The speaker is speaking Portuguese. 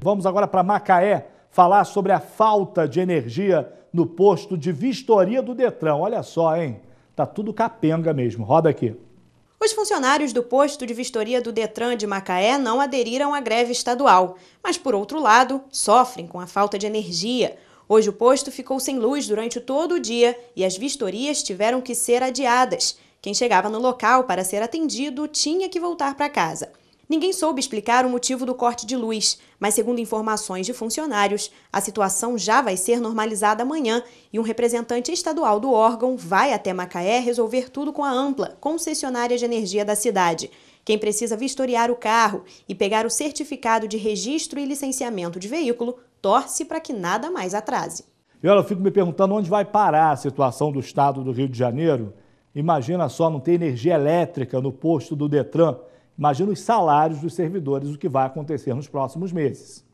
Vamos agora para Macaé falar sobre a falta de energia no posto de vistoria do Detran. Olha só, hein? Tá tudo capenga mesmo. Roda aqui. Os funcionários do posto de vistoria do Detran de Macaé não aderiram à greve estadual, mas, por outro lado, sofrem com a falta de energia. Hoje o posto ficou sem luz durante todo o dia e as vistorias tiveram que ser adiadas. Quem chegava no local para ser atendido tinha que voltar para casa. Ninguém soube explicar o motivo do corte de luz, mas, segundo informações de funcionários, a situação já vai ser normalizada amanhã e um representante estadual do órgão vai até Macaé resolver tudo com a Ampla, concessionária de energia da cidade. Quem precisa vistoriar o carro e pegar o certificado de registro e licenciamento de veículo torce para que nada mais atrase. E olha, eu fico me perguntando onde vai parar a situação do estado do Rio de Janeiro. Imagina só não ter energia elétrica no posto do Detran. Imagina os salários dos servidores, o que vai acontecer nos próximos meses.